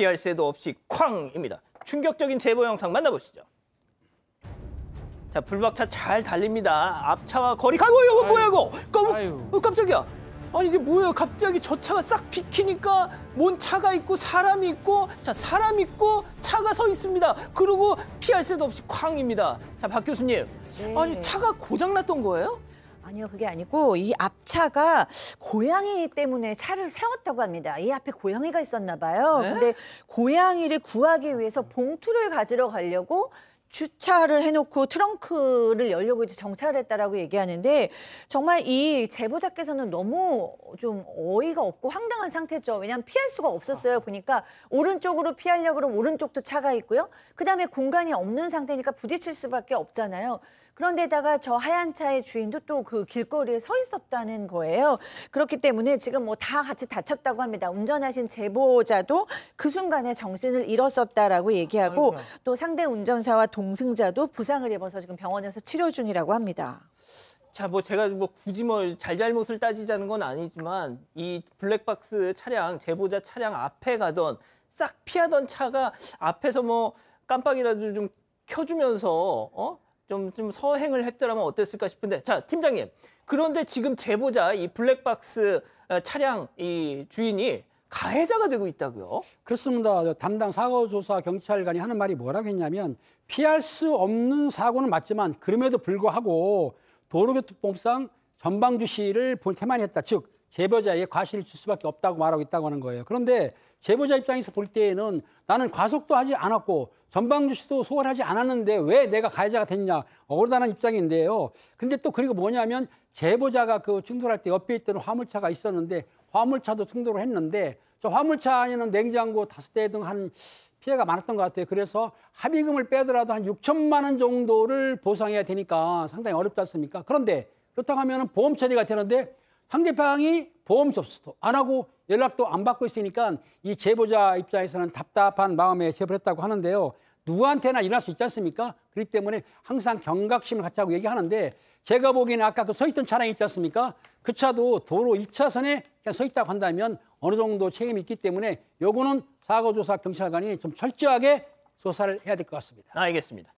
피할 새도 없이 쾅입니다. 충격적인 제보 영상 만나보시죠. 자, 불박차 잘 달립니다. 앞차와 거리, 가고 이거 뭐야, 이거! 깜, 어, 깜짝이야. 아니, 이게 뭐예요? 갑자기 저 차가 싹 비키니까 뭔 차가 있고 사람이 있고 자, 사람 있고 차가 서 있습니다. 그리고 피할 새도 없이 쾅입니다. 자, 박 교수님. 네. 아니, 차가 고장났던 거예요? 아니요, 그게 아니고 이 앞차가 고양이 때문에 차를 세웠다고 합니다. 이 앞에 고양이가 있었나 봐요. 네? 근데 고양이를 구하기 위해서 봉투를 가지러 가려고 주차를 해놓고 트렁크를 열려고 이제 정차를 했다라고 얘기하는데 정말 이 제보자께서는 너무 좀 어이가 없고 황당한 상태죠. 왜냐하면 피할 수가 없었어요. 아. 보니까 오른쪽으로 피하려고 그러면 오른쪽도 차가 있고요. 그다음에 공간이 없는 상태니까 부딪힐 수밖에 없잖아요. 그런데다가 저 하얀 차의 주인도 또 그 길거리에 서 있었다는 거예요. 그렇기 때문에 지금 뭐 다 같이 다쳤다고 합니다. 운전하신 제보자도 그 순간에 정신을 잃었었다라고 얘기하고 아이고. 또 상대 운전사와 동승자도 부상을 입어서 지금 병원에서 치료 중이라고 합니다. 자, 뭐 제가 뭐 굳이 뭐 잘잘못을 따지자는 건 아니지만 이 블랙박스 차량 제보자 차량 앞에 가던 싹 피하던 차가 앞에서 뭐 깜빡이라도 좀 켜주면서 어 좀, 좀 서행을 했더라면 어땠을까 싶은데 자 팀장님 그런데 지금 제보자 이 블랙박스 어, 차량 이 주인이 가해자가 되고 있다고요? 그렇습니다. 담당 사고조사 경찰관이 하는 말이 뭐라고 했냐면 피할 수 없는 사고는 맞지만 그럼에도 불구하고 도로교통법상 전방주시를 본태만 했다. 즉 제보자의 과실을 줄 수밖에 없다고 말하고 있다고 하는 거예요. 그런데 제보자 입장에서 볼 때에는 나는 과속도 하지 않았고 전방주시도 소홀하지 않았는데 왜 내가 가해자가 됐냐 억울하다는 입장인데요. 근데 또 그리고 뭐냐면 제보자가 그 충돌할 때 옆에 있던 화물차가 있었는데 화물차도 충돌을 했는데 저 화물차 안에는 냉장고 다섯 대 등 한 피해가 많았던 것 같아요. 그래서 합의금을 빼더라도 한 6천만 원 정도를 보상해야 되니까 상당히 어렵지 않습니까? 그런데 그렇다고 하면 보험 처리가 되는데 상대방이 보험 접수도 안 하고 연락도 안 받고 있으니까 이 제보자 입장에서는 답답한 마음에 제보를 했다고 하는데요. 누구한테나 일어날 수 있지 않습니까? 그렇기 때문에 항상 경각심을 갖자고 얘기하는데 제가 보기에는 아까 그 서 있던 차량 있지 않습니까? 그 차도 도로 1차선에 그냥 서 있다고 한다면 어느 정도 책임이 있기 때문에 요거는 사고조사 경찰관이 좀 철저하게 조사를 해야 될 것 같습니다. 알겠습니다.